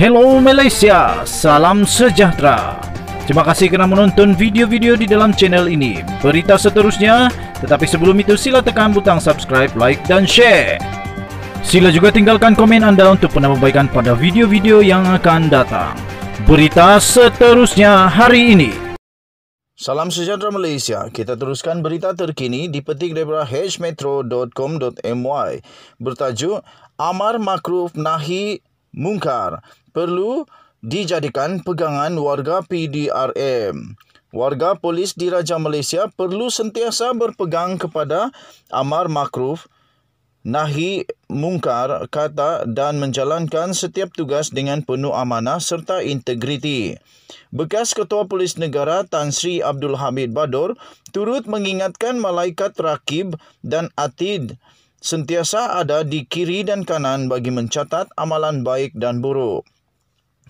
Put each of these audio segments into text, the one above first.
Hello Malaysia, salam sejahtera. Terima kasih kerana menonton video-video di dalam channel ini. Berita seterusnya, tetapi sebelum itu sila tekan butang subscribe, like dan share. Sila juga tinggalkan komen anda untuk penambahbaikan pada video-video yang akan datang. Berita seterusnya hari ini. Salam sejahtera Malaysia. Kita teruskan berita terkini di petik daripada hmetro.com.my bertajuk Amar Makruf Nahi mungkar perlu dijadikan pegangan warga PDRM. Warga polis di Raja Malaysia perlu sentiasa berpegang kepada amar makruf nahi mungkar kata dan menjalankan setiap tugas dengan penuh amanah serta integriti. Bekas Ketua Polis Negara Tan Sri Abdul Hamid Badur turut mengingatkan malaikat rakib dan atid sentiasa ada di kiri dan kanan bagi mencatat amalan baik dan buruk.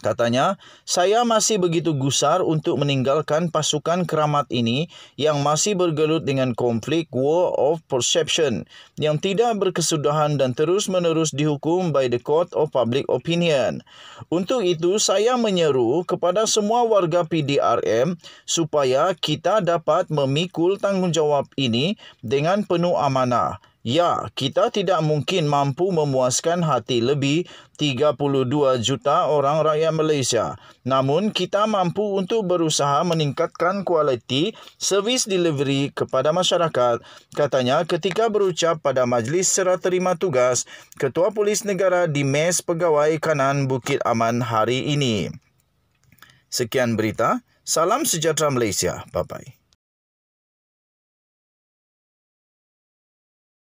Katanya, saya masih begitu gusar untuk meninggalkan pasukan keramat ini yang masih bergelut dengan konflik war of perception yang tidak berkesudahan dan terus-menerus dihukum by the court of public opinion. Untuk itu, saya menyeru kepada semua warga PDRM supaya kita dapat memikul tanggungjawab ini dengan penuh amanah. Ya, kita tidak mungkin mampu memuaskan hati lebih 32 juta orang rakyat Malaysia. Namun, kita mampu untuk berusaha meningkatkan kualiti servis delivery kepada masyarakat. Katanya ketika berucap pada Majlis Serah Terima Tugas Ketua Polis Negara di Mes Pegawai Kanan Bukit Aman hari ini. Sekian berita. Salam sejahtera Malaysia. Bye-bye.